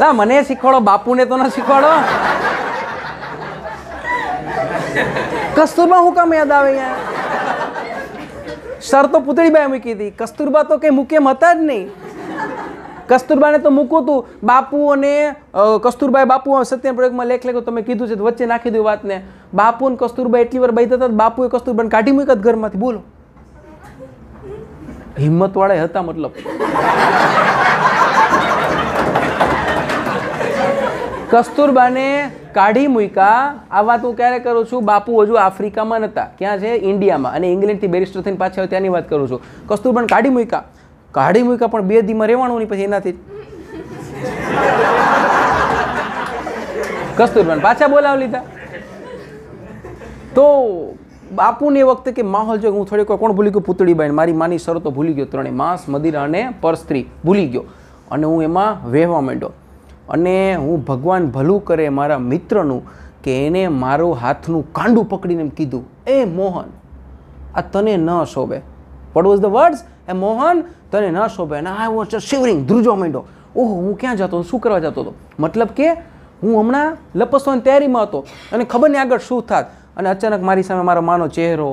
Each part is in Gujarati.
લા મને શીખવાડો બાપુને તો ના શીખવાડો કસ્તુરબા હું કામ યાદ આવે અહીંયા સર તો પુતળીબાઈ મૂકી હતી કસ્તુરબા તો કંઈ મૂકે હતા જ નહીં કસ્તુરબાને તો મૂકું તું બાપુ અને કસ્તુરબાઈ બાપુ સત્યના પ્રયોગમાં લેખ લેખો તમે કીધું છે વચ્ચે નાખી દઉં વાતને બાપુ અને કસ્તુરબાઈ એટલી વાર બૈતા હતા બાપુએ કસ્તુરબાને કાઢી મૂક્યા ઘરમાંથી બોલો હિંમતવાળા હતા મતલબ કસ્તુરબાને કાઢી મૂક્યા આ વાત હું ક્યારે કરું છું બાપુ હજુ આફ્રિકામાં નહોતા ક્યાં છે ઇન્ડિયામાં અને ઇંગ્લેન્ડથી બેરિસ્ટર થઈને પાછા ત્યાંની વાત કરું છું કસ્તુરબાન કાઢી મૂક્યા કાઢી મૂક્યા પણ બે દીમાં રહેવાનું નહીં પછી એનાથી કસ્તુરબાન પાછા બોલાવી લીધા તો બાપુને વખતે કે માહોલ જો હું થોડીક કોણ ભૂલી ગયો પુતળીબાઈને મારી માની શરતો ભૂલી ગયો ત્રણે માંસ મદિરા અને પરસ્ત્રી ભૂલી ગયો અને હું એમાં વહેવા માંડ્યો અને હું ભગવાન ભલું કરે મારા મિત્રનું કે એને મારું હાથનું કાંડું પકડીને એમ કીધું એ મોહન આ તને ન શોભે વોટ વોઝ ધ વર્ડ્સ એ મોહન તને ન શોભે અને આઈ વોઝ શિવરિંગ ધ્રુજો માંડો ઓહો હું ક્યાં જતો શું કરવા જતો હતો મતલબ કે હું હમણાં લપસવાની તૈયારીમાં હતો અને ખબર નહીં આગળ શું થાત અને અચાનક મારી સામે મારો માનો ચહેરો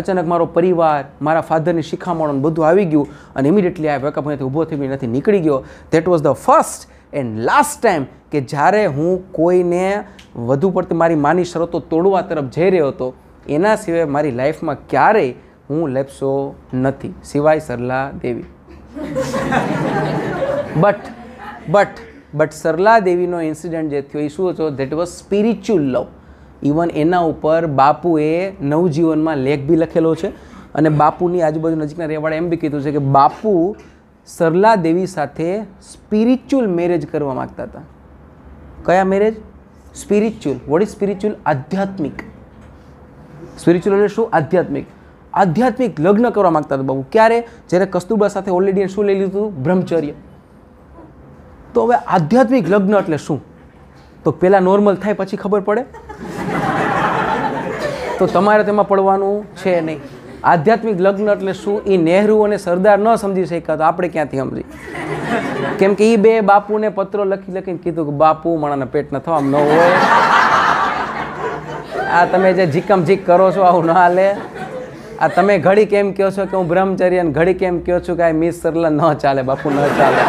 અચાનક મારો પરિવાર મારા ફાધરની શિખામણો બધું આવી ગયું અને ઇમિડિયટલી આ વેકઅપ અહીંથી ઊભો થઈ નથી નીકળી ગયો that was the first and last time કે જ્યારે હું કોઈને વધુ પડતી મારી માની શરતો તોડવા તરફ જઈ રહ્યો હતો એના સિવાય મારી લાઈફમાં ક્યારેય હું લેપસો નથી સિવાય Sarla Devi but but but Sarla દેવીનો ઇન્સિડન્ટ જે થયો એ શું હતો that was spiritual love even એના ઉપર બાપુએ નવજીવનમાં લેખ બી લખેલો છે અને બાપુની આજુબાજુ નજીકના રહેવાળા એમ બી કીધું છે કે બાપુ સરલા દેવી સાથે સ્પિરિચ્યુઅલ મેરેજ કરવા માગતા હતા કયા marriage spiritual what is spiritual આધ્યાત્મિક સ્પિરિચ્યુઅલ એટલે શું આધ્યાત્મિક આધ્યાત્મિક લગ્ન કરવા માગતા હતા બહુ ક્યારે જ્યારે કસ્તુરબા સાથે ઓલરેડી શું લઈ લીધું બ્રહ્મચર્ય તો હવે આધ્યાત્મિક લગ્ન એટલે શું તો પહેલાં નોર્મલ થાય પછી ખબર પડે તો તમારે તેમાં પડવાનું છે નહીં આધ્યાત્મિક લગ્ન એટલે શું એ નહેરુ અને સરદાર ન સમજી શક્યા તો આપણે ક્યાંથી સમજી કેમ કે એ બે બાપુને પત્રો લખી લખીને કીધું કે બાપુ માણાના પેટ ન થવા ન હોય આ તમે જે જીકમ જીક કરો છો આવું ન હાલે આ તમે ઘડી કેમ કહો છો કે હું બ્રહ્મચર્ય ઘડી કેમ કહો છું કે આ મિસ સરલા ન ચાલે બાપુ ન ચાલે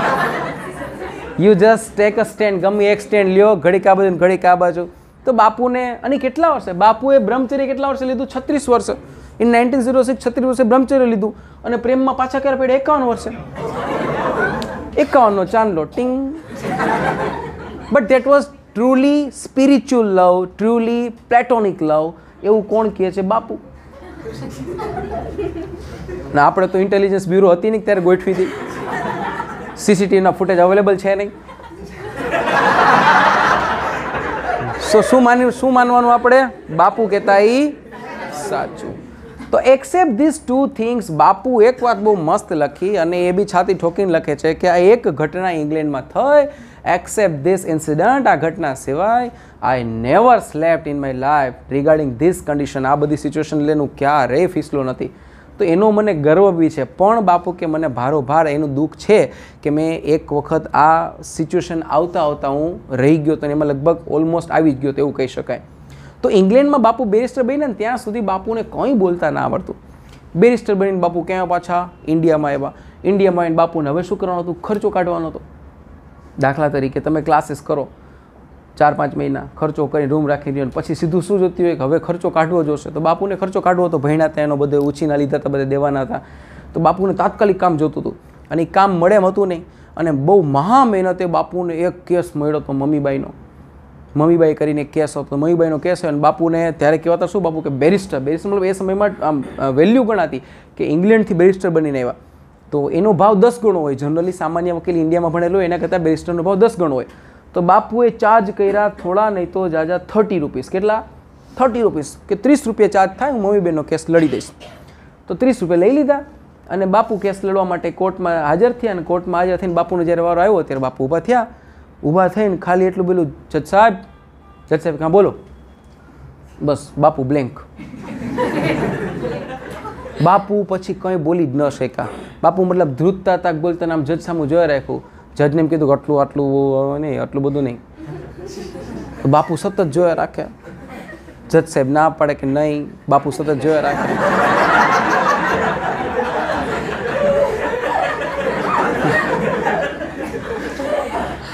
you just take a stand ગમે એક સ્ટેન્ડ લ્યો ઘડી આ બાજુ ઘડી આ બાજુ તો બાપુને અને કેટલા વર્ષે બાપુએ બ્રહ્મચર્ય કેટલા વર્ષે લીધું છત્રીસ વર્ષ ઇન નાઇન્ટીન ઝીરો સિક્સ છત્રીસ વર્ષે બ્રહ્મચર્ય લીધું અને પ્રેમમાં પાછા ક્યારે પડ્યા એકાવન વર્ષે એકાવનનો ચાંદલો ટિંગ but that was truly spiritual love truly platonic love એવું કોણ કહે છે બાપુ ના આપણે તો ઇન્ટેલિજન્સ બ્યુરો હતી નહીં ત્યારે ગોઠવી હતી સીસીટીવીના ફૂટેજ અવેલેબલ છે નહીં સો શું માની શું માનવાનું આપણે બાપુ કહેતા એ સાચું તો એક્સેપ્ટ ધીસ ટુ થિંગ્સ બાપુ એક વાત બહુ મસ્ત લખી અને એ બી છાતી ઠોકીને લખે છે કે આ એક ઘટના ઇંગ્લેન્ડમાં થઈ એક્સેપ્ટ ધીસ ઇન્સિડન્ટ આ ઘટના સિવાય I never slept in my life regarding this condition આ બધી સિચ્યુએશન લેનું ક્યારેય ફિસલો નથી તો એનો મને ગર્વ બી છે પણ બાપુ કે મને ભારોભાર એનું દુઃખ છે કે મેં એક વખત આ સિચ્યુએશન આવતા આવતા હું રહી ગયો તો એમાં લગભગ ઓલમોસ્ટ આવી જ ગયો તેવું કહી શકાય તો ઇંગ્લેન્ડમાં બાપુ બેરિસ્ટર બનીને ત્યાં સુધી બાપુને કંઈ બોલતા ના આવડતું બેરિસ્ટર બનીને બાપુ ક્યાં પાછા ઇન્ડિયામાં આવ્યા ઇન્ડિયામાં આવીને બાપુને હવે શું કરવાનું હતું ખર્ચો કાઢવાનો હતો દાખલા તરીકે તમે ક્લાસીસ કરો ચાર પાંચ મહિના ખર્ચો કરી રૂમ રાખી દો પછી સીધું શું જોતી હોય કે હવે ખર્ચો કાઢવો જોશે તો બાપુને ખર્ચો કાઢવો હતો ભણ્યા હતા એનો બધે ઉછીના લીધા હતા બધે દેવાના હતા તો બાપુને તાત્કાલિક કામ જોતું હતું અને એ કામ મળે એમ હતું નહીં અને બહુ મહા મહેનતે બાપુને એક કેસ મળ્યો હતો મમ્મીબાઈનો મમ્મીબાઈ કરીને કેસ હતો મમ્મીબાઈનો કેસ હોય અને બાપુને ત્યારે કહેવાતા શું બાપુ કે બેરિસ્ટર બેરિસ્ટર મતલબ એ સમયમાં આમ વેલ્યુ ગણાતી કે ઇંગ્લેન્ડથી બેરિસ્ટર બનીને આવ્યા તો એનો ભાવ દસ ગણો હોય જનરલી સામાન્ય વકીલ ઇન્ડિયામાં ભણેલો હોય એના કરતાં બેરિસ્ટરનો ભાવ દસ ગણો હોય તો બાપુએ ચાર્જ કર્યા થોડા નહીં તો જાજા થર્ટી રૂપીસ કેટલા થર્ટી રૂપીસ કે ત્રીસ રૂપિયા ચાર્જ થાય હું મમ્મીબેનનો કેસ લડી દઈશ તો ત્રીસ રૂપિયા લઈ લીધા અને બાપુ કેસ લડવા માટે કોર્ટમાં હાજર થયા અને કોર્ટમાં હાજર થઈને બાપુનો જ્યારે વારો આવ્યો ત્યારે બાપુ ઊભા થયા ઊભા થઈને ખાલી એટલું પેલું જજ સાહેબ જજ સાહેબ કાં બોલો બસ બાપુ બ્લેન્ક બાપુ પછી કંઈ બોલી જ ન શક્યા બાપુ મતલબ ધ્રુતતા તાક બોલતા આમ જજ સામું જોઈ રાખ્યું જજને એમ કીધું કે આટલું આટલું નહીં આટલું બધું નહીં બાપુ સતત જોયા રાખે જજ સાહેબ ના પાડે કે નહીં બાપુ સતત જોયા રાખે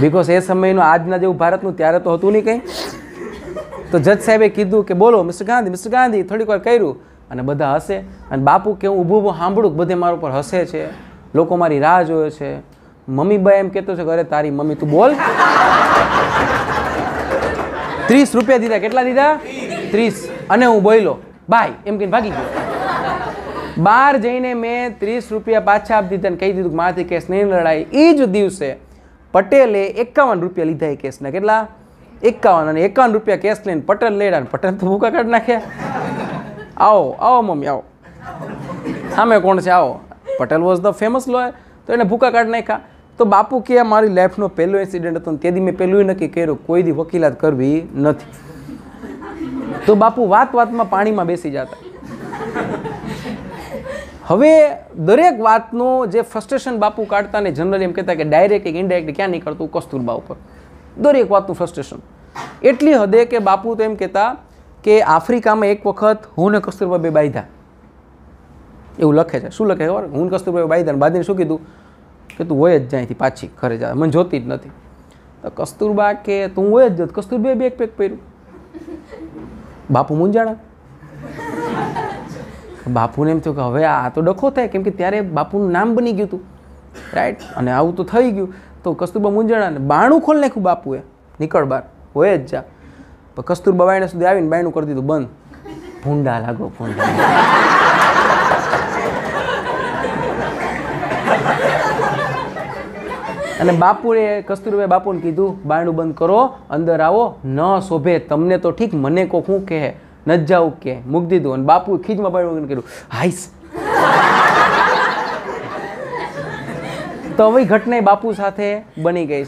બિકોઝ એ સમયનું આજના જેવું ભારતનું ત્યારે તો હતું નહીં કંઈ તો જજ સાહેબે કીધું કે બોલો મિસ્ટર ગાંધી મિસ્ટર ગાંધી થોડીક વાર કર્યું અને બધા હસે અને બાપુ કે હું ઊભું ઊભું સાંભળું બધે મારા ઉપર હસે છે લોકો મારી રાહ જોયો છે મમ્મી બાઈ એમ કહેતો છે ઘરે તારી મમ્મી તું બોલ ત્રીસ રૂપિયા દીધા કેટલા દીધા ત્રીસ અને હું બોલો બાય એમ કહીને ભાગી ગયો બહાર જઈને મેં ત્રીસ રૂપિયા પાછા આપી દીધા ને કહી દીધું કે મારાથી કેસ નહીં લડાય એ જ દિવસે પટેલે એકાવન રૂપિયા લીધા એ કેસના કેટલા એકાવન અને એકાવન રૂપિયા કેસ લઈને પટેલ લેડા અને પટેલ તો ભૂકા કાઢી નાખ્યા આવો આવો મમ્મી આવો સામે કોણ છે આવો Patel was the famous lawyer તો એને ભૂકા કાઢી નાખ્યા તો બાપુ કે મારી લાઈફનો પહેલો એક્સિડન્ટ હતો તેથી મેં પહેલું નક્કી કર્યું કોઈ દી વકીલાત કરવી નથી તો બાપુ વાત વાતમાં પાણીમાં બેસી જતા હવે દરેક વાતનો જે ફ્રસ્ટ્રેશન બાપુ કાઢતા ને જનરલી એમ કહેતા કે ડાયરેક્ટ એક ઇનડાયરેક્ટ ક્યાં નીકળતું કસ્તુરબા ઉપર દરેક વાતનું ફ્રસ્ટ્રેશન એટલી હદે કે બાપુ તો એમ કહેતા કે આફ્રિકામાં એક વખત હું ને કસ્તુરબા બે બાંધ્યા એવું લખે છે શું લખે ખબર હું કસ્તુરબા બાંધ્યા બાંધીને શું કીધું કે તું હોય જ જ્યાંથી પાછી ઘરે જા મને જોતી જ નથી તો કસ્તુરબા કે તું હોય જ જોત કસ્તુરબાએ બેક પેક પહેર્યું બાપુ મૂંઝાણા બાપુને એમ થયું કે હવે આ તો ડખો થાય કેમ કે ત્યારે બાપુનું નામ બની ગયું હતું રાઈટ અને આવું તો થઈ ગયું તો કસ્તુરબા મૂંઝાણાને બાણું ખોલ નાખ્યું બાપુએ નીકળ બાર હોય જ જા પણ કસ્તુરબા બાયણે સુધી આવીને બાયણું કરી દીધું બંધ ભૂંડા લાગો ભૂંડા અને બાપુએ કસ્તુરબાઈ બાપુને કીધું બાયણું બંધ કરો અંદર આવો ન શોભે તમને તો ઠીક મને કોક હું કહે નથી જાવું કે મૂકી દીધું અને બાપુ ખીજમાં પડ્યું કર્યું હાઈસ તો હવે ઘટના બાપુ સાથે બની ગઈ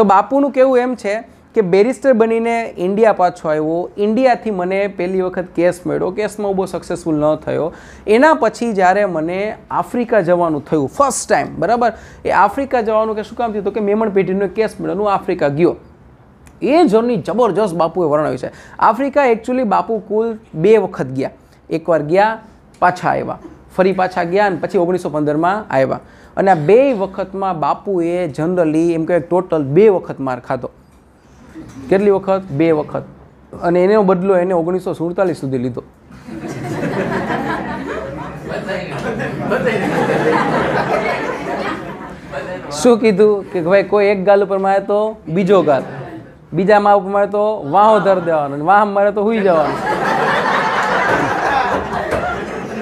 તો બાપુનું કેવું એમ છે કે બેરિસ્ટર બનીને ઇન્ડિયા પાછો આવ્યો ઇન્ડિયાથી મને પહેલી વખત કેસ મળ્યો કેસમાં બહુ સક્સેસફુલ ન થયો એના પછી જ્યારે મને આફ્રિકા જવાનું થયું ફર્સ્ટ ટાઈમ બરાબર એ આફ્રિકા જવાનું કે શું કામ થયું તો કે મેમણ પેઢીનો કેસ મળ્યો હું આફ્રિકા ગયો એ જર્ની જબરજસ્ત બાપુએ વર્ણવ્યું છે આફ્રિકા એકચ્યુઅલી બાપુ કુલ બે વખત ગયા એકવાર ગયા પાછા આવ્યા ફરી પાછા ગયા અને પછી ઓગણીસો પંદરમાં આવ્યા અને આ બે વખતમાં બાપુએ જનરલી એમ કહેવાય ટોટલ બે વખત માર ખાધો કેટલી વખત બે વખત અને એનો બદલો એને ઓગણીસો સુડતાલીસ સુધી લીધો શું કીધું કે ભાઈ કોઈ એક ગાલ ઉપર માં મારે તો બીજો ગાલ બીજા મા બાપ મળે તો વાહો ધર દેવાનું વાહ મળે તો હુઈ જવાનું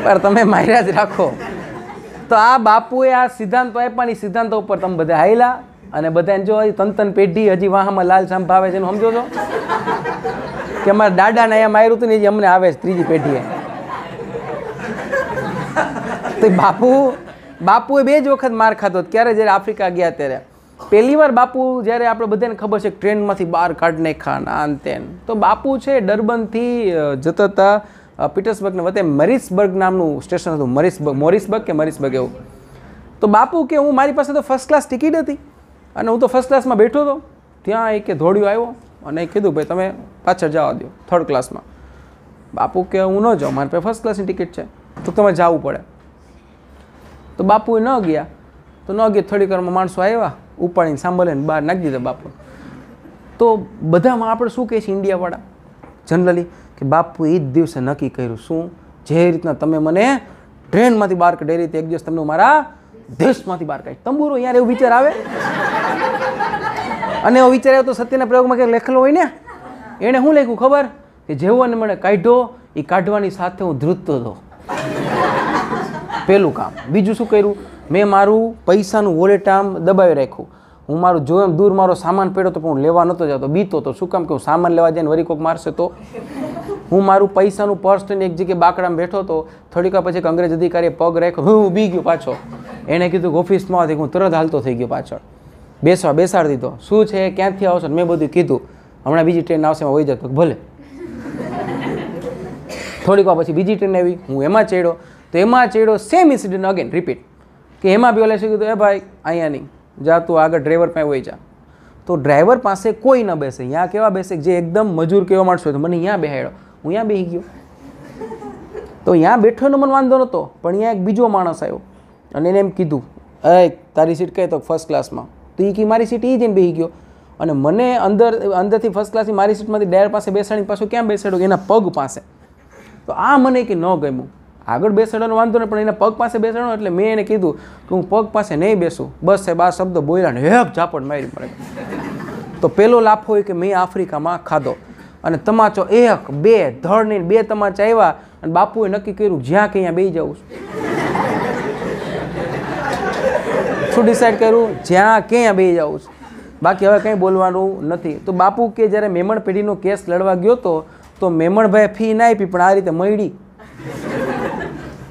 પણ તમે માર્યા જ રાખો તો આ બાપુએ આ સિદ્ધાંતો આપ્યા એ સિદ્ધાંતો ઉપર તમે બધા હાયલા અને બધાને જો તન તન પેઢી હજી વાહમાં લાલ સંભાવે છે સમજો છો કે અમારા દાદાને એમ આવ્યું હતું ને એ અમને આવે છે ત્રીજી પેઢીએ તો બાપુ બાપુએ બે જ વખત માર ખાધો ક્યારે જ્યારે આફ્રિકા ગયા ત્યારે પહેલી વાર બાપુ જ્યારે આપણે બધાને ખબર છે ટ્રેનમાંથી બહાર કાઢ નાખ્યા આન તેન તો બાપુ છે ડર્બનથી જતા હતા પીટર્સબર્ગને વતે મરીસબર્ગ નામનું સ્ટેશન હતું મરીસબર્ગ મોરિસબર્ગ કે મરીસબર્ગ એવું તો બાપુ કે હું મારી પાસે તો ફર્સ્ટ ક્લાસ ટિકિટ હતી અને હું તો ફર્સ્ટ ક્લાસમાં બેઠો હતો ત્યાં એકે ધોડ્યો આવ્યો અને કીધું ભાઈ તમે પાછળ જવા દો થર્ડ ક્લાસમાં બાપુ કે હું ન જાઉં મારી પાસે ફર્સ્ટ ક્લાસની ટિકિટ છે તો તમે જવું પડે તો બાપુ ન ગયા તો ન ગયા થોડીક વારમાં માણસો આવ્યા ઉપાડીને સાંભળીને બહાર નાખી દીધા બાપુ તો બધામાં આપણે શું કહે છે ઇન્ડિયાવાળા જનરલી કે બાપુ એ જ દિવસે નક્કી કર્યું શું જે રીતના તમે મને ટ્રેનમાંથી બહાર કઢાઈ રીતે એક દિવસ તમને મારા દેશમાંથી બહાર કાઢી તંબુરો યાર એવો વિચાર આવે અને એવો વિચાર આવ્યો તો સત્યના પ્રયોગમાં કંઈક લખેલો હોય ને એણે શું લખ્યું ખબર કે જેવો અને મને કાઢ્યો એ કાઢવાની સાથે હું ધ્રુતતો હતો પહેલું કામ બીજું શું કર્યું મેં મારું પૈસાનું વોલેટ આમ દબાવી રાખ્યું હું મારું જો એમ દૂર મારો સામાન પડ્યો તો પણ હું લેવા નહોતો જતો બીતો તો શું કામ કે હું સામાન લેવા જઈને વરી કોક મારશે તો હું મારું પૈસાનું પર્સ લઈને એક જગ્યાએ બાકડામાં બેઠો હતો થોડીક વાર પછી એક અંગ્રેજ અધિકારીએ પગ રાખ્યો હું ઊભી ગયો પાછો એણે કીધું કે ઓફિસમાં હતી હું તરત હાલતો થઈ ગયો પાછળ બેસવા બેસાડી દીધો શું છે ક્યાંથી આવશો મેં બધું કીધું હમણાં બીજી ટ્રેન આવશે એમાં વહી જતો ભલે થોડીક વાર પછી બીજી ટ્રેન આવી હું એમાં ચડ્યો તો એમાં ચડ્યો સેમ ઇન્સિડન્ટ અગેન રિપીટ કે એમાં બી ઓલે શું કીધું એ ભાઈ અહીંયા નહીં જા તું આગળ ડ્રાઈવર પાસે હોય જા તો ડ્રાઈવર પાસે કોઈ ન બેસે અહીંયા કેવા બેસે જે એકદમ મજૂર કેવા માણસો તો મને અહીંયા બેહાડ્યો હું અહીંયા બેસી ગયો તો અહીંયા બેઠોનો મને વાંધો નહોતો પણ અહીંયા એક બીજો માણસ આવ્યો અને એને એમ કીધું એ તારી સીટ કહે તો ફર્સ્ટ ક્લાસમાં તો એ કે મારી સીટ એ જઈને બેસી ગયો અને મને અંદર અંદરથી ફર્સ્ટ ક્લાસની મારી સીટમાંથી ડાયર પાસે બેસાડી પાછું ક્યાં બેસાડ્યું એના પગ પાસે તો આ મને કે ન ગમ્યું આગળ બેસાડવાનો વાંધો નહીં પણ એના પગ પાસે બેસાડો એટલે મેં એને કીધું કે હું પગ પાસે નહીં બેસું બસ સાહેબ આ શબ્દ બોલ્યા ને હેક ઝાપડ મારી પડે તો પેલો લાફો એ કે મેં આફ્રિકામાં ખાધો અને તમાચો એક બે ધડ નહીં બે તમાચા આવ્યા અને બાપુએ નક્કી કર્યું જ્યાં કે અહીંયા બેસી જાઉં છું શું ડિસાઇડ કર્યું જ્યાં કે અહીંયા બેસી જાઉં છું બાકી હવે કંઈ બોલવાનું નથી તો બાપુ કે જ્યારે મેમણ પેઢીનો કેસ લડવા ગયો હતો તો મેમણભાઈ ફી ના આપી પણ આ રીતે મળી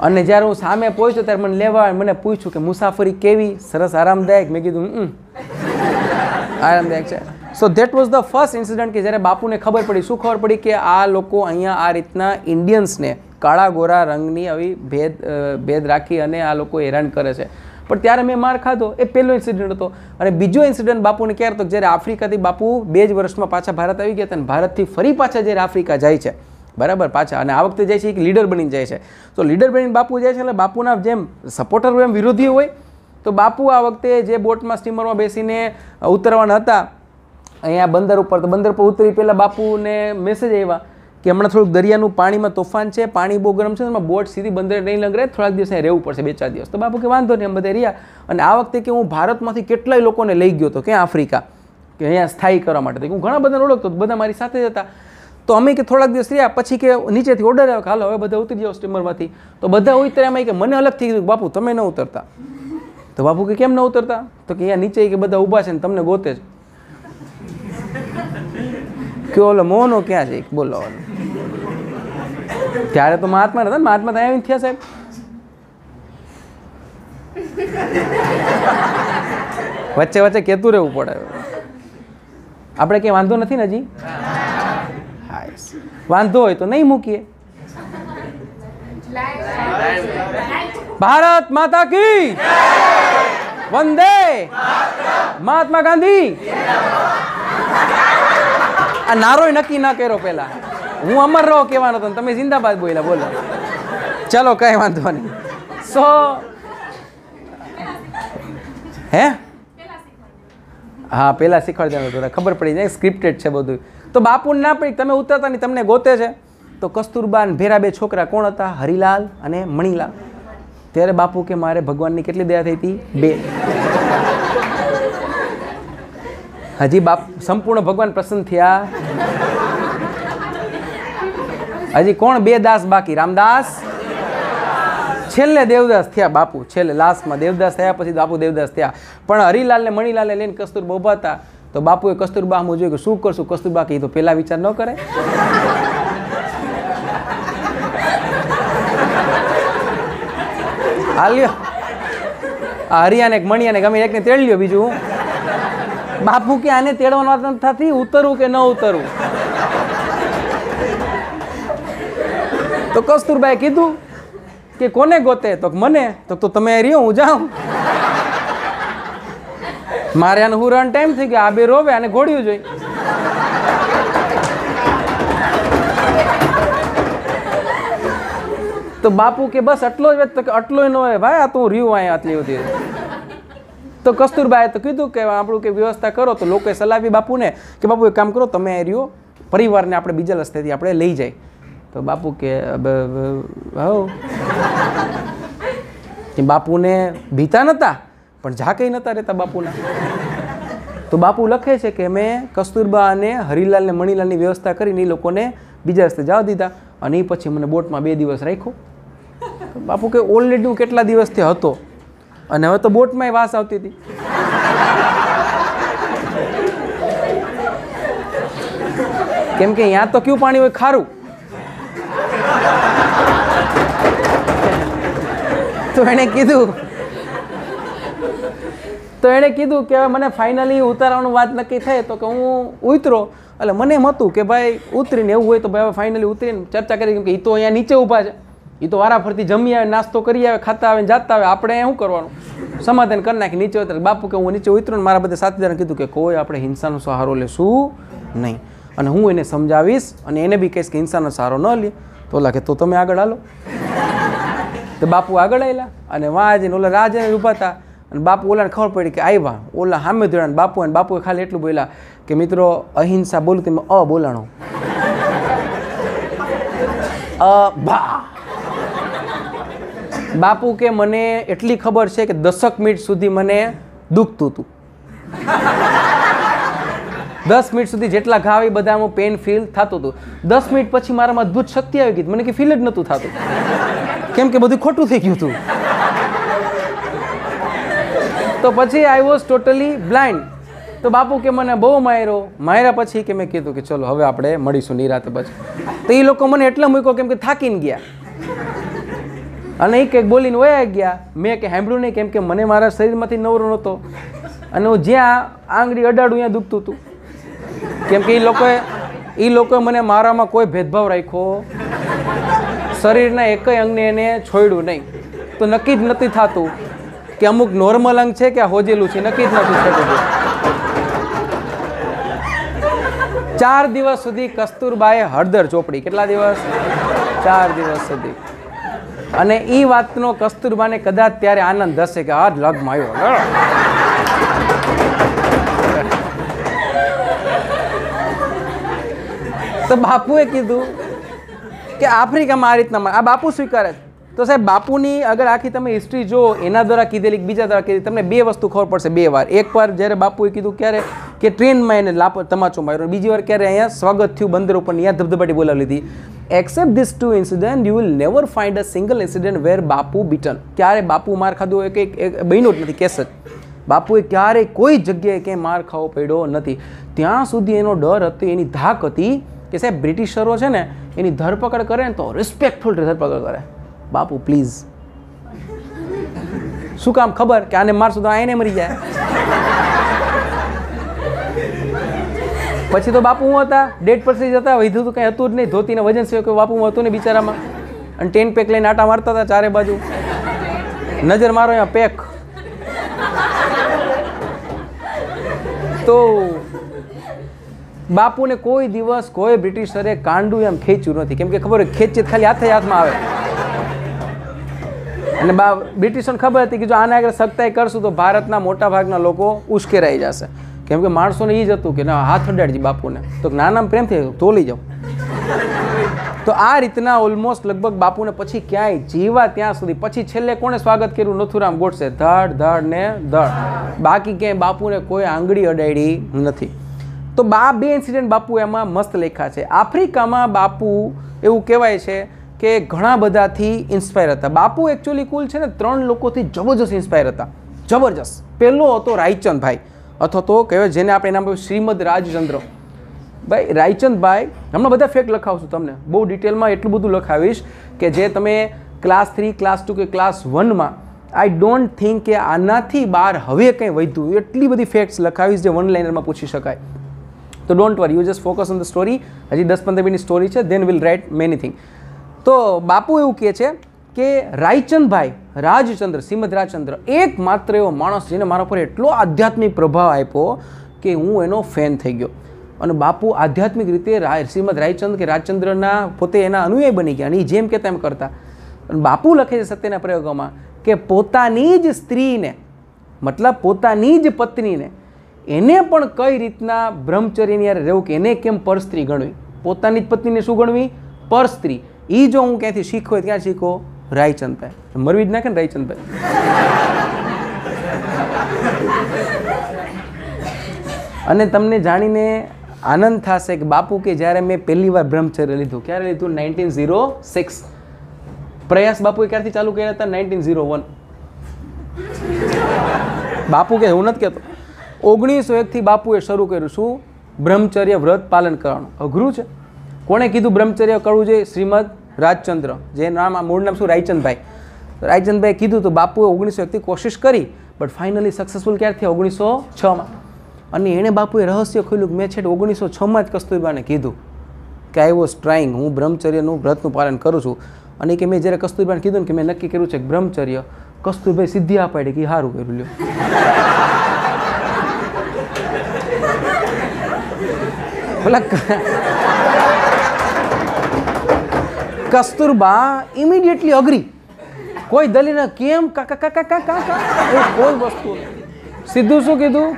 અને જ્યારે હું સામે પહોંચ્યો ત્યારે મને લેવા મને પૂછ્યું કે મુસાફરી કેવી સરસ આરામદાયક મેં કીધું આરામદાયક છે so that was the first incident કે જ્યારે બાપુને ખબર પડી શું ખબર પડી કે આ લોકો અહીંયા આ રીતના ઇન્ડિયન્સને કાળા ગોરા રંગની આવી ભેદ ભેદ રાખી અને આ લોકો હેરાન કરે છે પણ ત્યારે મેં માર ખાધો એ પહેલો ઇન્સિડન્ટ હતો અને બીજો ઇન્સિડન્ટ બાપુને ક્યારે તો જ્યારે આફ્રિકાથી બાપુ બે જ વર્ષમાં પાછા ભારત આવી ગયા હતા અને ભારતથી ફરી પાછા જ્યારે આફ્રિકા જાય છે બરાબર પાછા અને આ વખતે જાય છે એક લીડર બની જાય છે તો લીડર બની બાપુ જાય છે એટલે બાપુના જેમ સપોર્ટર એમ વિરોધી હોય તો બાપુ આ વખતે જે બોટમાં સ્ટીમરમાં બેસીને ઉતરવાના હતા અહીંયા બંદર ઉપર તો બંદર પર ઉતરી પહેલાં બાપુને મેસેજ આવ્યા કે હમણાં થોડુંક દરિયાનું પાણીમાં તોફાન છે પાણી બહુ ગરમ છે એમાં બોટ સીધી બંદર નહીં લંગરે થોડાક દિવસ રહેવું પડશે બે ચાર દિવસ તો બાપુ કે વાંધો નહીં એમ બધા રહ્યા અને આ વખતે કે હું ભારતમાંથી કેટલાય લોકોને લઈ ગયો હતો કે આફ્રિકા કે અહીંયા સ્થાયી કરવા માટે હું ઘણા બધાને ઓળખતો બધા મારી સાથે જ હતા તો અમે કે થોડાક દિવસ રહ્યા પછી કે નીચેથી ઓર્ડર આવે કે હાલો હવે બધા ઉતરી જાઓ સ્ટીમરમાંથી તો બધા ઉતર્યા અમે કે મને અલગથી કીધું બાપુ તમે ન ઉતરતા તો બાપુ કે કેમ ન ઉતરતા તો કે અહીંયા નીચે કે બધા ઊભા છે ને તમને ગોતે જ કે ઓલો મોનો ક્યાં છે બોલો ત્યારે તો મહાત્મા હતા ને મહાત્મા ત્યાં આવીને થયા સાહેબ વચ્ચે વચ્ચે કહેતું રહેવું પડે આપણે કંઈ વાંધો નથી ને હજી વાંધો હોય તો નહીં મૂકીએ ભારત માતા કી વંદે મહાત્મા ગાંધી આ નારો નક્કી ના કર્યો પેલા હું અમર રહો કહેવાનો હતો તમે જિંદાબાદ બોલ્યા બોલો ચલો કઈ વાંધો નહીં સો હે હા પહેલાં શીખવાડતા ખબર પડી જાય સ્ક્રિપ્ટેડ છે બધું તો બાપુને ના પડી તમે ઉતરતા નહીં તમને ગોતે છે તો કસ્તુરબા ભેરા બે છોકરા કોણ હતા હરિલાલ અને મણીલાલ ત્યારે બાપુ કે મારે ભગવાનની કેટલી દયા થઈ હતી બે હજી બાપ સંપૂર્ણ ભગવાન પ્રસન્ન થયા હજી કોણ બે દાસ બાકી રામદાસ છેલ્લે દેવદાસ થયા બાપુ છેલ્લે લાસ્ટમાં દેવદાસ થયા પછી બાપુ દેવદાસ થયા પણ હરિલાલ ને મણિલાલને લઈને કસ્તુર હતા તો બાપુએ કસ્તુરબા હું જોયું કે શું કરશું કસ્તુરબા કે તો પહેલાં વિચાર ન કરે હરિયાને મણિયાને ગમે એકને તેડ લ્યો બીજું બાપુ કે આને તેડવાની વાત થતી ઉતરવું કે ન ઉતરવું તો કસ્તુરબાએ કીધું કે કોને ગોતે તો મને તો તમે રહ્યો હું જાઉં મારે આને હું રન ટાઈમ થઈ ગયો આ બે રોવે અને ઘોડ્યું જોઈ તો બાપુ કે બસ આટલો જ તો કે આટલો ન હોય ભાઈ આ તું હું રહ્યું અહીંયા આટલી હતી તો કસ્તુરબાએ તો કીધું કે આપણું કે વ્યવસ્થા કરો તો લોકોએ સલાવી બાપુને કે બાપુ એક કામ કરો તમે આ રહ્યો પરિવારને આપણે બીજા રસ્તેથી આપણે લઈ જાય તો બાપુ કે હો બાપુને ભીતા નહોતા પણ ઝાકે નહોતા રહેતા બાપુના તો બાપુ લખે છે કે મેં કસ્તુરબા અને હરિલાલને મણિલાલની વ્યવસ્થા કરીને એ લોકોને બીજા રસ્તે જવા દીધા અને એ પછી મને બોટમાં બે દિવસ રાખ્યો બાપુ કે ઓલરેડી હું કેટલા દિવસથી હતો અને હવે તો બોટમાં વાસ આવતી હતી કેમ કે ત્યાં તો કયું પાણી હોય ખારું તો એણે કીધું તો એણે કીધું કે હવે મને ફાઇનલી ઉતારવાનું વાત નક્કી થાય તો કે હું ઉતરો એટલે મને એમ હતું કે ભાઈ ઉતરીને એવું હોય તો ભાઈ હવે ફાઇનલી ઉતરીને ચર્ચા કરી કે એ તો અહીંયા નીચે ઊભા છે એ તો વારા ફરતી જમી આવે નાસ્તો કરી આવે ખાતા આવે જાતા આવે આપણે શું કરવાનું સમાધાન કરી નાખી નીચે ઉતરે બાપુ કે હું નીચે ઉતરું મારા બધા સાથીદારને કીધું કે કોઈ આપણે હિંસાનો સહારો લેશું નહીં અને હું એને સમજાવીશ અને એને બી કહીશ કે હિંસાનો સહારો ન લે તો લાગે તો તમે આગળ હાલો તો બાપુ આગળ આવેલા અને વાં જઈને ઓલા રાહ જઈને ઊભા હતા અને બાપુ ઓલાને ખબર પડી કે આવ્યા ઓલા સામે ધોળ્યા બાપુ અને બાપુએ ખાલી એટલું બોલ્યા કે મિત્રો અહિંસા બોલું તમે અ બોલાણો અ ભા બાપુ કે મને એટલી ખબર છે કે દસક મિનિટ સુધી મને દુખતું હતું દસ મિનિટ સુધી જેટલા ઘાવ એ બધામાં પેન ફીલ થતું હતું દસ મિનિટ પછી મારામાં અદ્ભુત શક્તિ આવી ગઈ મને કે ફીલ જ નહોતું થતું કેમ કે બધું ખોટું થઈ ગયું હતું તો પછી આઈ વોઝ ટોટલી બ્લાઇન્ડ તો બાપુ કે મને બહુ માર્યો માર્યા પછી કે મેં કીધું કે ચલો હવે આપણે મળીશું નિરાતે પછી તો એ લોકો મને એટલા મૂક્યો કેમ કે થાકીને ગયા અને એ કંઈક બોલીને વયા ગયા મેં કે સાંભળ્યું નહીં કેમ કે મને મારા શરીરમાંથી નવરો નહોતો અને હું જ્યાં આંગળી અડાડું ત્યાં દુખતું હતું કેમ કે એ લોકોએ એ લોકોએ મને મારામાં કોઈ ભેદભાવ રાખ્યો શરીરના એકય અંગને એને છોડ્યું નહીં તો નક્કી જ નથી થતું કે અમુક નોર્મલ અંગ છે કે આ હોજેલું છે નક્કી જ નથી થતું ચાર દિવસ સુધી કસ્તુરબાએ હળદર ચોપડી કેટલા દિવસ ચાર દિવસ સુધી અને એ વાતનો કસ્તુરબાને કદાચ ત્યારે આનંદ થશે કે આ લગ્ન આવ્યો તો બાપુએ કીધું કે આફ્રિકામાં આ રીતના આ બાપુ સ્વીકારે છે તો સાહેબ બાપુની અગર આખી તમે હિસ્ટ્રી જો એના દ્વારા કીધેલી બીજા દ્વારા કીધેલી તમને બે વસ્તુ ખબર પડશે બે વાર એક વાર જ્યારે બાપુએ કીધું ક્યારે કે ટ્રેનમાં એને લાપ તમાચો માર્યો બીજી વાર ક્યારે અહીંયા સ્વાગત થયું બંદર ઉપર અહીંયા ધબધબાટી બોલાવી લીધી except this two incident you will never find a single incident where Bapu beaten ક્યારે બાપુ માર ખાધું હોય કે બન્યો જ નથી કેસેટ બાપુએ ક્યારેય કોઈ જગ્યાએ ક્યાંય માર ખાવો પડ્યો નથી ત્યાં સુધી એનો ડર હતો એની ધાક હતી કે સાહેબ બ્રિટિશરો છે ને એની ધરપકડ કરે ને તો રિસ્પેક્ટફુલ ધરપકડ કરે બાપુ પ્લીઝ શું કામ ખબર કે આને મારશું તો આને મરી જાય પછી તો બાપુ હું હતા ડેટ પરથી જતા વધ્યું તો કંઈ હતું જ નહીં ધોતીને વજન સિવાય કોઈ બાપુ હતું ને બિચારામાં અને ટેન પેક લઈને આટા મારતા હતા ચારે બાજુ નજર મારો અહીંયા પેક તો બાપુને કોઈ દિવસ કોઈ બ્રિટિશરે કાંડું એમ ખેંચ્યું નથી કેમ કે ખબર ખેંચે ખાલી હાથે હાથમાં આવે અને બા બ્રિટિશોને ખબર હતી કે જો આને આગળ સખ્તાઈ કરશું તો ભારતના મોટા ભાગના લોકો ઉશ્કેરાઈ જશે કેમ કે માણસોને એ જ હતું કે ના હાથ અડાડજી બાપુને તો નાના પ્રેમથી તોલી જાઓ તો આ રીતના ઓલમોસ્ટ લગભગ બાપુને પછી ક્યાંય જીવા ત્યાં સુધી પછી છેલ્લે કોણે સ્વાગત કર્યું નથુરામ ગોડસે ધડ ધડ ને ધડ બાકી ક્યાંય બાપુને કોઈ આંગળી અડાડી નથી તો બા બે ઇન્સિડન્ટ બાપુ એમાં મસ્ત લેખા છે આફ્રિકામાં બાપુ એવું કહેવાય છે કે ઘણા બધાથી ઇન્સ્પાયર હતા બાપુ એકચ્યુઅલી કુલ છે ને ત્રણ લોકોથી જબરજસ્ત ઇન્સ્પાયર હતા જબરજસ્ત પહેલો હતો રાયચંદભાઈ અથવા તો કહેવાય જેને આપણે એના પર શ્રીમદ રાજચંદ્ર ભાઈ રાયચંદભાઈ હમણાં બધા ફેક લખાવશું તમને બહુ ડિટેલમાં એટલું બધું લખાવીશ કે જે તમે ક્લાસ થ્રી ક્લાસ ટુ કે ક્લાસ વનમાં આઈ ડોન્ટ થિંક કે આનાથી બહાર હવે કંઈ વધ્યું એટલી બધી ફેક્ટ્સ લખાવીશ જે વન લાઇનરમાં પૂછી શકાય તો don't worry you just focus on the story હજી દસ પંદર મિનિટ સ્ટોરી છે then will write many thing તો બાપુ એવું કહે છે કે રાયચંદભાઈ રાજચંદ્ર શ્રીમદ રાજચંદ્ર એકમાત્ર એવો માણસ જેને મારા પર એટલો આધ્યાત્મિક પ્રભાવ આપ્યો કે હું એનો ફેન થઈ ગયો અને બાપુ આધ્યાત્મિક રીતે શ્રીમદ રાયચંદ્ર કે રાજચંદ્રના પોતે એના અનુયાયી બની ગયા અને એ જેમ કે તેમ કરતા અને બાપુ લખે છે સત્યના પ્રયોગોમાં કે પોતાની જ સ્ત્રીને મતલબ પોતાની જ પત્નીને એને પણ કઈ રીતના બ્રહ્મચર્યની યાર રહેવું કે એને કેમ પરસ્ત્રી ગણવી પોતાની જ પત્નીને શું ગણવી પરસ્ત્રી એ જો હું ક્યાંથી શીખ્યો હોય ત્યાં શીખો રાયચંદભાઈ મરવી જ નાખે ને ભાઈ અને તમને જાણીને આનંદ થશે કે બાપુ કે જ્યારે મેં પહેલી વાર બ્રહ્મચર્ય લીધું ક્યારે લીધું નાઇન્ટીન ઝીરો સિક્સ પ્રયાસ બાપુએ ક્યારથી ચાલુ કર્યા હતા નાઇન્ટીન ઝીરો વન બાપુ કે હું નથી કહેતો ઓગણીસો એકથી બાપુએ શરૂ કર્યું શું બ્રહ્મચર્ય વ્રત પાલન કરવાનું અઘરું છે કોણે કીધું બ્રહ્મચર્ય કરવું જોઈએ શ્રીમદ રાજચંદ્ર જે નામ મૂળ નામ શું રાયચંદભાઈ રાયચંદભાઈ કીધું તો બાપુએ ઓગણીસો એકથી કોશિશ કરી બટ ફાઇનલી સક્સેસફુલ ક્યારે થયા ઓગણીસો છમાં અને એણે બાપુએ રહસ્ય ખોલ્યું કે મેં છેટ ઓગણીસો છમાં જ કસ્તુરબાને કીધું કે આઈ વોઝ ટ્રાઇંગ હું બ્રહ્મચર્યનું વ્રતનું પાલન કરું છું અને કે મેં જ્યારે કસ્તુરબાને કીધું ને કે મેં નક્કી કર્યું છે કે બ્રહ્મચર્ય કસ્તુરભાઈ સિદ્ધિ અપાડી કે હારું કર્યું લ્યો ભલા કસ્તુરબા ઇમિડિયેટલી અઘરી કોઈ દલીને કેમ કાકા કાકા કાકા કાકા એ કોઈ વસ્તુ સીધું શું કીધું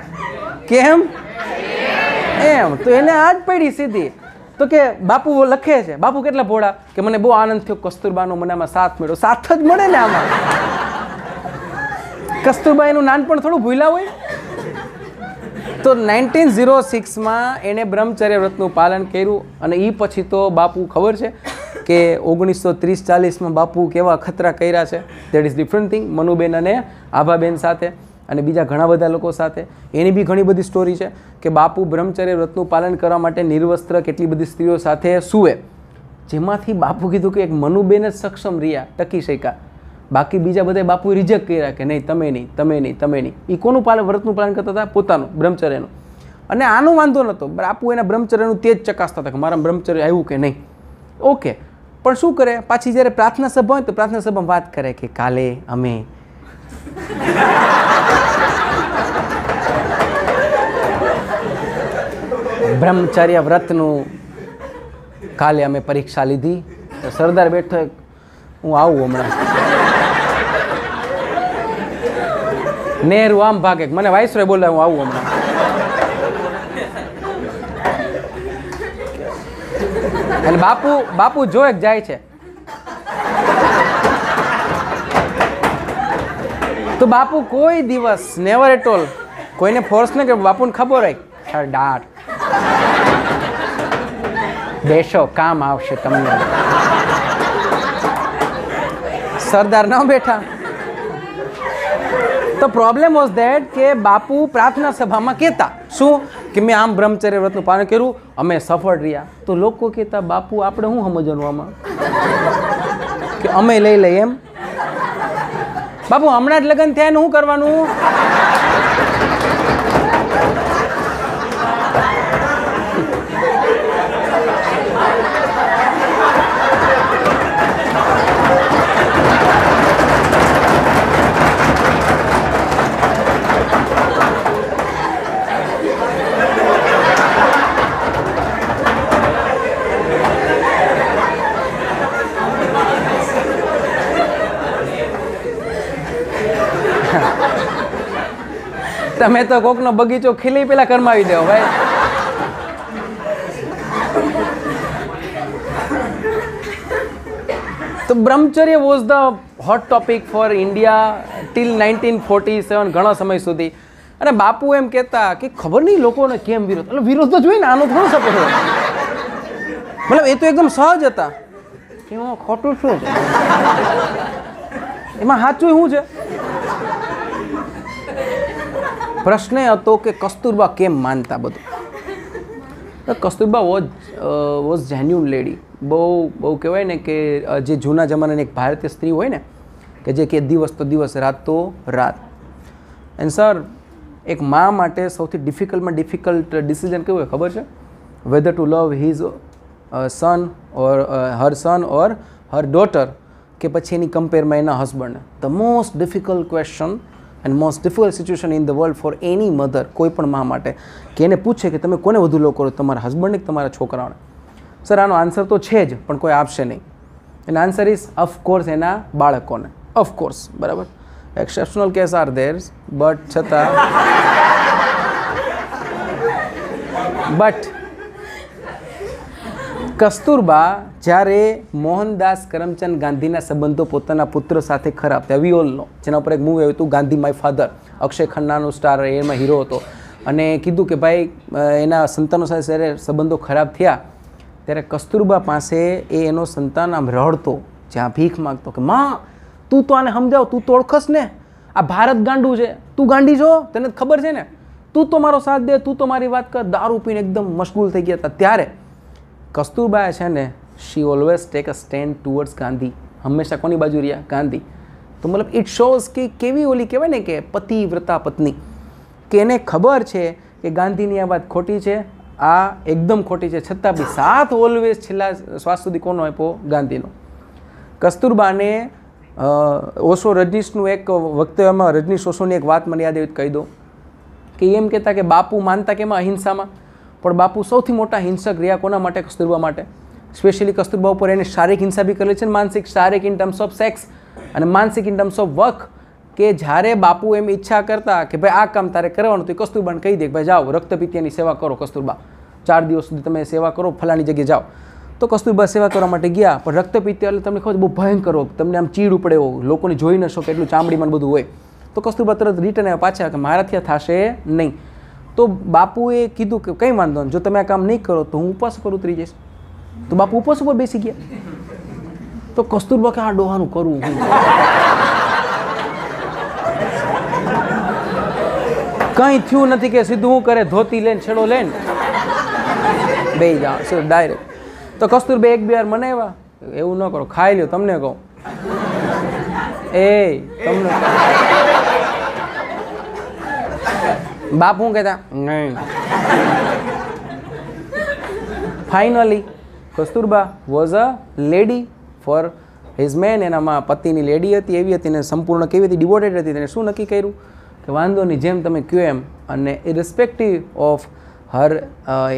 કેમ એમ તો એને આજ પડી સીધી તો કે બાપુ લખે છે બાપુ કેટલા ભોળા કે મને બહુ આનંદ થયો કસ્તુરબાનો મને આમાં સાથ મળ્યો સાથ જ મળે ને આમાં કસ્તુરબા એનું નાનપણ થોડું ભૂલા હોય તો નાઇન્ટીન ઝીરો સિક્સમાં એણે બ્રહ્મચર્ય વ્રતનું પાલન કર્યું અને એ પછી તો બાપુ ખબર છે કે ઓગણીસો ત્રીસ ચાલીસમાં બાપુ કેવા ખતરા કર્યા છે that is different thing Manuben અને આભાબેન સાથે અને બીજા ઘણા બધા લોકો સાથે એની બી ઘણી બધી સ્ટોરી છે કે બાપુ બ્રહ્મચર્ય વ્રતનું પાલન કરવા માટે નિર્વસ્ત્ર કેટલી બધી સ્ત્રીઓ સાથે સૂવે જેમાંથી બાપુ કીધું કે એક મનુબેન જ સક્ષમ રહ્યા ટકી શક્યા બાકી બીજા બધા બાપુ રિજેક્ટ કર્યા કે નહીં તમે નહીં તમે નહીં તમે નહીં એ કોનું પાલન વ્રતનું પાલન કરતા હતા પોતાનું બ્રહ્મચર્યનું અને આનો વાંધો નહોતો બાપુ એના બ્રહ્મચર્યનું તે જ ચકાસતા હતા કે મારા બ્રહ્મચર્ય આવ્યું કે નહીં ઓકે પણ શું કરે પાછી જ્યારે પ્રાર્થના સભા હોય તો પ્રાર્થના સભામાં વાત કરે કે કાલે અમે બ્રહ્મચર્ય વ્રતનું કાલે અમે પરીક્ષા લીધી તો સરદાર બેઠો હું આવું હમણાં નેહરુ આમ ભાગે મને વાઇસરોય બોલાય હું આવું હમણાં એટલે બાપુ બાપુ જો એક જાય છે તો બાપુ કોઈ દિવસ નેવર એટ ઓલ કોઈને ફોર્સ ન કે બાપુને ખબર હોય સર ડાટ બેસો કામ આવશે તમને સરદાર ન બેઠા તો પ્રોબ્લેમ વોઝ ધેટ કે બાપુ પ્રાર્થના સભામાં કહેતા શું કે મેં આમ બ્રહ્મચર્ય વ્રતનું પાલન કર્યું અમે સફળ રહ્યા તો લોકો કહેતા બાપુ આપણે શું સમજવાનું આમાં કે અમે લઈ લઈએ એમ બાપુ હમણાં જ લગ્ન થયા ને શું કરવાનું તમે તો કોકનો બગીચો ખીલી પેલા કરમાવી દેવો ભાઈ તો બ્રહ્મચર્ય was the hot topic for India till nineteen forty seven ઘણા સમય સુધી અને બાપુ એમ કહેતા કે ખબર નહીં લોકોને કેમ વિરોધ એટલે વિરોધ તો જોઈએ ને આનો થોડો સપોર્ટ મતલબ એ તો એકદમ સહજ હતા કે હું ખોટું છું એમાં સાચું શું છે પ્રશ્ન હતો કે કસ્તુરબા કેમ માનતા બધું Kasturba was was genuine lady બહુ બહુ કહેવાય ને કે જે જૂના જમાનાની એક ભારતીય સ્ત્રી હોય ને કે જે કે દિવસ તો દિવસ રાત તો રાત એન્ડ સર એક મા માટે સૌથી ડિફિકલ્ટમાં ડિફિકલ્ટ ડિસિઝન કેવું હોય ખબર છે whether to love his son or her son or her daughter કે પછી એની કમ્પેરમાં એના husband the most difficult question and most difficult situation in the world for any mother કોઈ પણ મા માટે કે એને પૂછે કે તમે કોને વધુ લો કરો તમારા હસબન્ડને કે તમારા છોકરાઓને સર આનો આન્સર તો છે જ પણ કોઈ આપશે નહીં એન્ડ આન્સર ઇઝ ઓફકોર્સ એના બાળકોને ઓફકોર્સ બરાબર exceptional case are there but છતાં બટ કસ્તુરબા જ્યારે મોહનદાસ કરમચંદ ગાંધીના સંબંધો પોતાના પુત્ર સાથે ખરાબ હતા વી ઓલ જેના ઉપર એક મૂવી આવ્યું હતું ગાંધી માય ફાધર અક્ષય ખન્નાનો સ્ટાર એમાં હીરો હતો અને કીધું કે ભાઈ એના સંતાનો સાથે જ્યારે સંબંધો ખરાબ થયા ત્યારે કસ્તુરબા પાસે એ એનો સંતાન આમ રડતો જ્યાં ભીખ માગતો કે માં તું તો આને સમજાવ તું તો ઓળખસ ને આ ભારત ગાંડું છે તું ગાંડી છો તને ખબર છે ને તું તો મારો સાથ દે તું તો મારી વાત કર દારૂ પીને એકદમ મશગુલ થઈ ગયા હતા ત્યારે કસ્તુરબાએ છે ને she always take a stand towards Gandhi હંમેશા કોની બાજુ રહ્યા ગાંધી તો મતલબ ઇટ શોઝ કે કેવી ઓલી કહેવાય ને કે પતિવ્રતા પત્ની કે એને ખબર છે કે ગાંધીની આ વાત ખોટી છે આ એકદમ ખોટી છે છતાં બી સાથ ઓલવેઝ છેલ્લા શ્વાસ સુધી કોનો આપ્યો ગાંધીનો કસ્તુરબાને ઓશો રજનીશનું એક વક્તવ્યમાં રજનીશ ઓશોની એક વાત મને યાદ એવી કહી દો કે એમ કહેતા કે બાપુ માનતા કેમાં અહિંસામાં પણ બાપુ સૌથી મોટા હિંસક રહ્યા કોના માટે કસ્તુરબા માટે સ્પેશિયલી કસ્તુરબા ઉપર એને શારીરિક હિંસા બી કરેલી છે માનસિક શારીરિક ઇન ટર્મ્સ ઓફ સેક્સ અને માનસિક ઇન ટર્મ્સ ઓફ વર્ક કે જ્યારે બાપુ એમ ઈચ્છા કરતા કે ભાઈ આ કામ તારે કરવાનું તો કસ્તુરબાને કહી દે કે ભાઈ જાઓ રક્તપિત્યાની સેવા કરો કસ્તુરબા ચાર દિવસ સુધી તમે સેવા કરો ફલાણી જગ્યાએ જાઓ તો કસ્તુરબા સેવા કરવા માટે ગયા પણ રક્તપિત્ય એટલે તમને ખબર બહુ ભયંકર રોગ તમને આમ ચીડ ઉપડે એવો લોકોને જોઈ ન શકે એટલું ચામડીમાં બધું હોય તો કસ્તુરબા તરત રિટર્ન આવ્યા પાછા કે મારાથી થશે નહીં તો બાપુએ કીધું કે કંઈ વાંધો નહીં જો તમે આ કામ નહીં કરો તો હું ઉપવાસ કરું ઉતરી જઈશ તો બાપુ ઉપવાસ ઉપર બેસી ગયા તો કસ્તુરબા કે આ ડોહાનું કરવું કંઈ થયું નથી કે સીધું હું કરે ધોતી લઈને છેડો લઈને બે જાઓ સીધો ડાયરેક્ટ તો કસ્તુરબે એક બે વાર મને એવા એવું ન કરો ખાઈ લ્યો તમને કહું એ તમને બાપ હું કહેતા નહીં finally Kasturba was a lady for his man એનામાં પતિની લેડી હતી એવી હતી ને સંપૂર્ણ કેવી હતી ડિવોટેડ હતી તેને શું નક્કી કર્યું કે વાંધોની જેમ તમે કયો એમ અને ઇરિસ્પેક્ટિવ ઓફ હર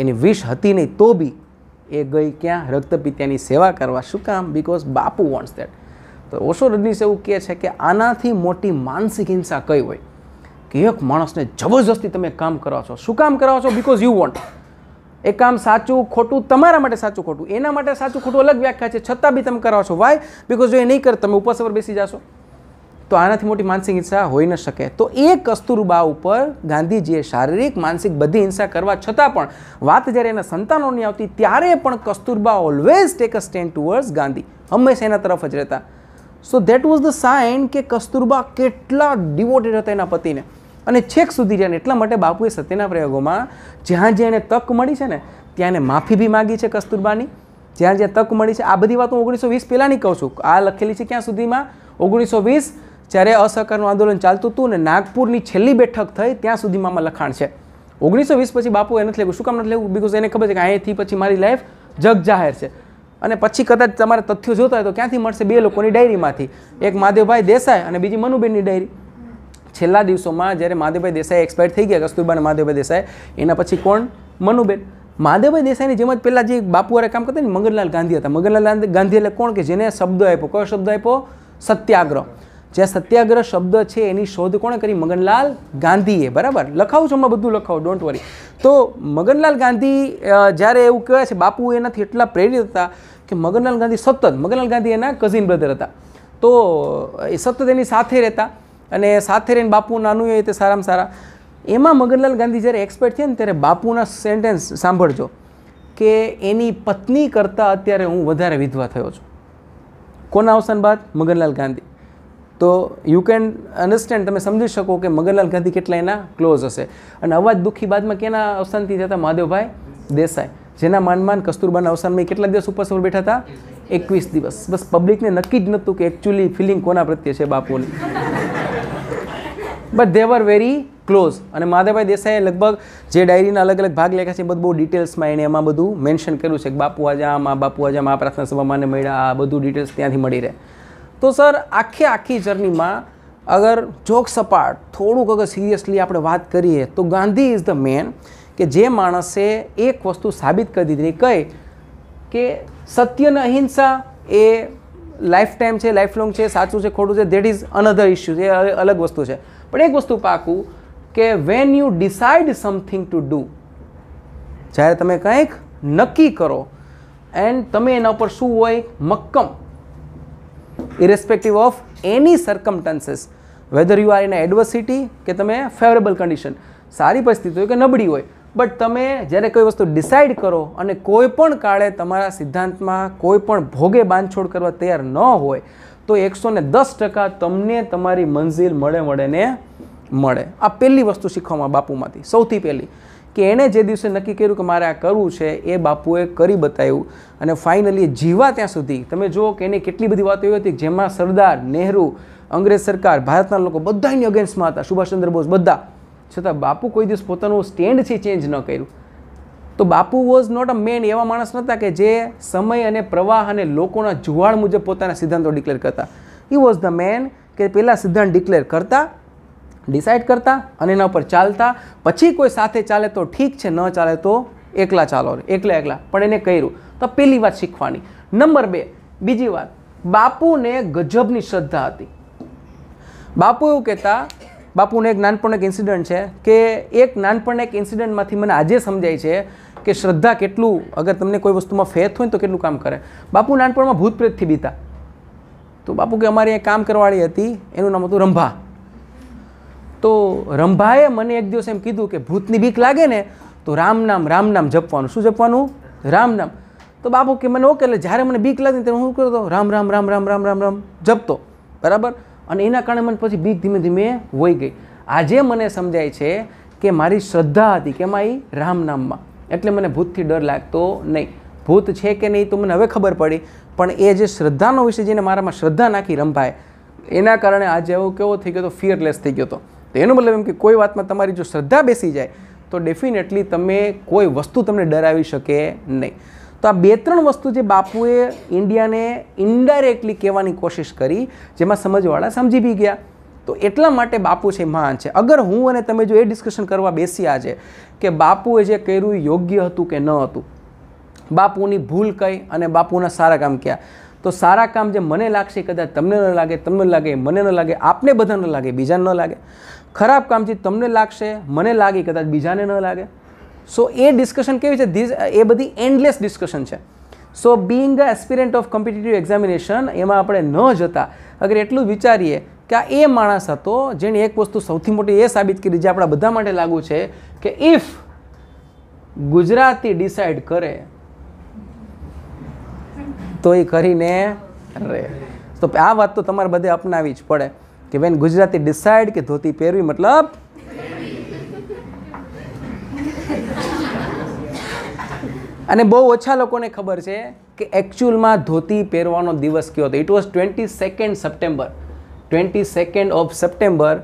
એની વિશ હતી નહીં તો બી એ ગઈ ક્યાં રક્તપિત્યાની સેવા કરવા શું કામ બિકોઝ બાપુ વોન્ટ્સ દેટ તો ઓશો રજનીશ એવું કહે છે કે આનાથી મોટી માનસિક હિંસા કઈ હોય કે એક માણસને જબરજસ્તી તમે કામ કરાવો છો શું કામ કરાવો છો બિકોઝ યુ વોન્ટ એ કામ સાચું ખોટું તમારા માટે સાચું ખોટું એના માટે સાચું ખોટું અલગ વ્યાખ્યા છે છતાં બી તમે કરાવો છો વાય બિકોઝ જો એ નહીં કરે તમે ઉપવાસ બેસી જશો તો આનાથી મોટી માનસિક હિંસા હોઈ ન શકે તો એ કસ્તુરબા ઉપર ગાંધીજીએ શારીરિક માનસિક બધી હિંસા કરવા છતાં પણ વાત જ્યારે એના સંતાનોની આવતી ત્યારે પણ Kasturba always take a stand towards Gandhi હંમેશા એના તરફ જ રહેતા so that was the sign કે કસ્તુરબા કેટલા ડિવોટેડ હતા એના પતિને અને છેક સુધી રહ્યા એટલા માટે બાપુએ સત્યના પ્રયોગોમાં જ્યાં જ્યાં એને તક મળી છે ને ત્યાં એને માફી બી માગી છે કસ્તુરબાની જ્યાં જ્યાં તક મળી છે આ બધી વાત હું ઓગણીસો વીસ પહેલાંની કહું છું આ લખેલી છે ક્યાં સુધીમાં ઓગણીસો વીસ જ્યારે અસહકારનું આંદોલન ચાલતું હતું ને નાગપુરની છેલ્લી બેઠક થઈ ત્યાં સુધીમાં આમાં લખાણ છે ઓગણીસો વીસ પછી બાપુ એ નથી લેવું શું કામ નથી લેવું બિકોઝ એને ખબર છે કે અહીંયાથી પછી મારી લાઈફ જગ જાહેર છે અને પછી કદાચ તમારે તથ્યો જોતા હોય તો ક્યાંથી મળશે બે લોકોની ડાયરીમાંથી એક માધવભાઈ દેસાઈ અને બીજી મનુબેનની ડાયરી છેલ્લા દિવસોમાં જ્યારે મહાદેવભાઈ દેસાઈ એક્સપાયર થઈ ગયા કસ્તુરબાના મહાદેવભાઈ દેસાઈ એના પછી કોણ મનુબેન મહાદેવભાઈ દેસાઈની જેમ જ પહેલાં જે બાપુવારે કામ કરતા ને મગનલાલ ગાંધી હતા મગનલાલ ગાંધી એટલે કોણ કે જેને શબ્દ આપ્યો કયો શબ્દ આપ્યો સત્યાગ્રહ જ્યાં સત્યાગ્રહ શબ્દ છે એની શોધ કોણે કરી મગનલાલ ગાંધીએ બરાબર લખાવું છું હમણાં બધું લખાવું ડોન્ટ વરી તો મગનલાલ ગાંધી જ્યારે એવું કહેવાય છે બાપુ એનાથી એટલા પ્રેરિત હતા કે મગનલાલ ગાંધી સતત મગનલાલ ગાંધી એના કઝિન બ્રધર હતા તો એ સતત એની સાથે રહેતા અને સાથે રહીને બાપુ નાનું એ તે સારામાં સારા એમાં મગનલાલ ગાંધી જ્યારે એક્સપર્ટ થયા ને ત્યારે બાપુના સેન્ટેન્સ સાંભળજો કે એની પત્ની કરતાં અત્યારે હું વધારે વિધવા થયો છું કોના અવસાન બાદ મગનલાલ ગાંધી તો યુ કેન અન્ડરસ્ટેન્ડ તમે સમજી શકો કે મગનલાલ ગાંધી કેટલા એના ક્લોઝ હશે અને અવાજ દુઃખી બાદમાં કેના અવસાનથી થયા હતા મહાદેવભાઈ દેસાઈ જેના માનમાન કસ્તુરબાના અવસાનમાં કેટલા દિવસ ઉપર પર બેઠા હતા એકવીસ દિવસ બસ પબ્લિકને નક્કી જ નહોતું કે એકચ્યુઅલી ફિલિંગ કોના પ્રત્યે છે બાપુની but they were very close અને માધવભાઈ દેસાઈએ લગભગ જે ડાયરીના અલગ અલગ ભાગ લખ્યા છે બધું બહુ ડિટેલ્સમાં એણે એમાં બધું મેન્શન કર્યું છે કે બાપુ આજા આમ આ બાપુ આજે આ પ્રાર્થના સભામાં મળ્યા આ બધું ડિટેલ્સ ત્યાંથી મળી રહે તો સર આખી આખી જર્નીમાં અગર ચોક સપાટ થોડુંક અગર સિરિયસલી આપણે વાત કરીએ તો ગાંધી ઇઝ ધ મેન કે જે માણસે એક વસ્તુ સાબિત કરી દીધી કઈ કે સત્ય અને અહિંસા એ લાઈફ ટાઈમ છે લાઈફ લોંગ છે સાચું છે ખોટું છે દેટ ઇઝ અનધર ઇસ્યુ એ અલગ વસ્તુ છે પણ એક વસ્તુ પાકું કે when you decide something to do જ્યારે તમે કંઈક નક્કી કરો એન્ડ તમે એના ઉપર શું હોય મક્કમ irrespective of any circumstances whether you are in adversity કે તમે ફેવરેબલ કન્ડિશન સારી પરિસ્થિતિ હોય કે નબળી હોય બટ તમે જ્યારે કોઈ વસ્તુ ડિસાઇડ કરો અને કોઈ પણ કાળે તમારા સિદ્ધાંતમાં કોઈ પણ ભોગે બાંધછોડ કરવા તૈયાર ન હોય તો એકસો ને દસ ટકા તમને તમારી મંજિલ મળે મળે ને મળે આ પહેલી વસ્તુ શીખવામાં બાપુમાંથી સૌથી પહેલી કે એણે જે દિવસે નક્કી કર્યું કે મારે આ કરવું છે એ બાપુએ કરી બતાવ્યું અને ફાઇનલી જીવા ત્યાં સુધી તમે જુઓ કે એની કેટલી બધી વાતો એવી હતી જેમાં સરદાર નહેરુ અંગ્રેજ સરકાર ભારતના લોકો બધા એની અગેન્સ્ટમાં હતા સુભાષચંદ્ર બોઝ બધા છતાં બાપુ કોઈ દિવસ પોતાનું સ્ટેન્ડથી ચેન્જ ન કર્યું તો બાપુ વોઝ નોટ અ મેન એવા માણસ નહોતા કે જે સમય અને પ્રવાહ અને લોકોના જુવાળ મુજબ પોતાના સિદ્ધાંતો ડિક્લેર કરતા ઈ વોઝ ધ મેન કે પહેલાં સિદ્ધાંત ડિક્લેર કરતા ડિસાઇડ કરતા અને એના ઉપર ચાલતા પછી કોઈ સાથે ચાલે તો ઠીક છે ન ચાલે તો એકલા ચાલો એકલા એકલા પણ એને કર્યું તો પહેલી વાત શીખવાની નંબર બે બીજી વાત બાપુને ગજબની શ્રદ્ધા હતી બાપુ એવું કહેતા બાપુનું એક નાનપણ એક ઇન્સિડન્ટ છે કે એક નાનપણ એક ઇન્સિડન્ટમાંથી મને આજે સમજાય છે કે શ્રદ્ધા કેટલું અગર તમને કોઈ વસ્તુમાં ફેથ હોય તો કેટલું કામ કરે બાપુ નાનપણમાં ભૂત પ્રેતથી બીતા તો બાપુ કે અમારી એક કામ કરવાળી હતી એનું નામ હતું રંભા તો રંભાએ મને એક દિવસ એમ કીધું કે ભૂતની બીક લાગે ને તો રામ નામ રામ નામ જપવાનું શું જપવાનું રામ નામ તો બાપુ કે મને ઓકે એટલે જ્યારે મને બીક લાગતી ત્યારે હું કરતો રામ રામ રામ રામ રામ રામ રામ જપતો બરાબર અને એના કારણે મને પછી બીક ધીમે ધીમે વહી ગઈ આજે મને સમજાય છે કે મારી શ્રદ્ધા હતી કે એમાં એ રામ નામમાં એટલે મને ભૂતથી ડર લાગતો નહીં ભૂત છે કે નહીં તો મને હવે ખબર પડી પણ એ જે શ્રદ્ધાનો વિષય જેને મારામાં શ્રદ્ધા નાખી રંભાય એના કારણે આજે એવો કેવો થઈ ગયો તો ફિયરલેસ થઈ ગયો હતો તો એનો મતલબ એમ કે કોઈ વાતમાં તમારી જો શ્રદ્ધા બેસી જાય તો ડેફિનેટલી તમે કોઈ વસ્તુ તમને ડરાવી શકે નહીં તો આ બે ત્રણ વસ્તુ જે બાપુએ ઇન્ડિયાને ઇન્ડાયરેક્ટલી કહેવાની કોશિશ કરી જેમાં સમજવાળા સમજી બી ગયા તો એટલા માટે બાપુ છે મહાન છે અગર હું અને તમે જો એ ડિસ્કશન કરવા બેસ્યા છે કે બાપુએ જે કર્યું યોગ્ય હતું કે ન હતું બાપુની ભૂલ કઈ અને બાપુના સારા કામ ક્યાં તો સારા કામ જે મને લાગશે કદાચ તમને ન લાગે તમને લાગે મને ન લાગે આપને બધા ન લાગે બીજાને ન લાગે ખરાબ કામ જે તમને લાગશે મને લાગે કદાચ બીજાને ન લાગે સો એ ડિસ્કશન કેવી છે ધીસ એ બધી એન્ડલેસ ડિસ્કશન છે so being a aspirant of competitive examination એમાં આપણે ન જતા અગર એટલું વિચારીએ કે આ એ માણસ હતો જેણે એક વસ્તુ સૌથી મોટી એ સાબિત કરી જે આપણા બધા માટે લાગુ છે કે ઇફ ગુજરાતી ડિસાઇડ કરે તો એ કરીને રહે તો આ વાત તો તમારે બધે અપનાવી જ પડે કે બેન ગુજરાતી ડિસાઇડ કે ધોતી પહેરવી મતલબ અને બહુ ઓછા લોકોને ખબર છે કે એકચ્યુઅલમાં ધોતી પહેરવાનો દિવસ કયો હતો it was twenty second September twenty second of September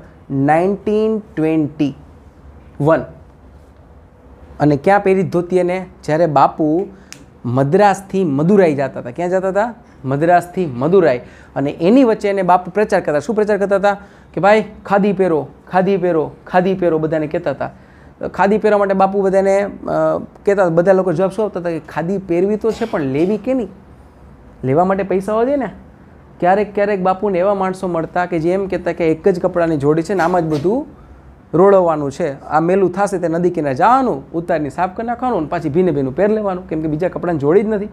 nineteen twenty one અને ક્યાં પહેરી ધોતી એને જ્યારે બાપુ મદ્રાસથી મદુરાઈ જતા હતા ક્યાં જતા હતા મદ્રાસથી મદુરાઈ અને એની વચ્ચે એને બાપુ પ્રચાર કરતા શું પ્રચાર કરતા હતા કે ભાઈ ખાદી પહેરો ખાદી પહેરો ખાદી પહેરો બધાને કહેતા હતા ખાદી પહેરવા માટે બાપુ બધાને કહેતા બધા લોકો જવાબ શું આપતા હતા કે ખાદી પહેરવી તો છે પણ લેવી કે નહીં લેવા માટે પૈસા હોય ને ક્યારેક ક્યારેક બાપુને એવા માણસો મળતા કે જે એમ કહેતા કે એક જ કપડાની જોડી છે ને આમાં જ બધું રોળવવાનું છે આ મેલું થશે તે નદી કિનારે જવાનું ઉતારીને સાફ કરી નાખવાનું અને પાછી ભીને ભીનું પહેર લેવાનું કેમ કે બીજા કપડાની જોડી જ નથી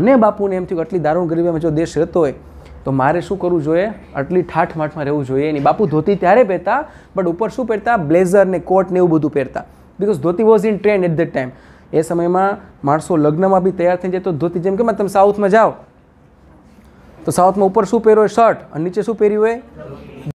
અને બાપુને એમ થયું આટલી દારૂણ ગરીબીમાં જો દેશ રહેતો હોય તો મારે શું કરવું જોઈએ આટલી માઠમાં રહેવું જોઈએ એની બાપુ ધોતી ત્યારે પહેરતા બટ ઉપર શું પહેરતા બ્લેઝર ને કોટ ને એવું બધું પહેરતા because dhoti was in trend at that time એ સમયમાં માણસો લગ્નમાં બી તૈયાર થઈ જાય તો ધોતી જેમ કે તમે સાઉથમાં જાઓ તો સાઉથમાં ઉપર શું પહેર્યો હોય શર્ટ અને નીચે શું પહેર્યું હોય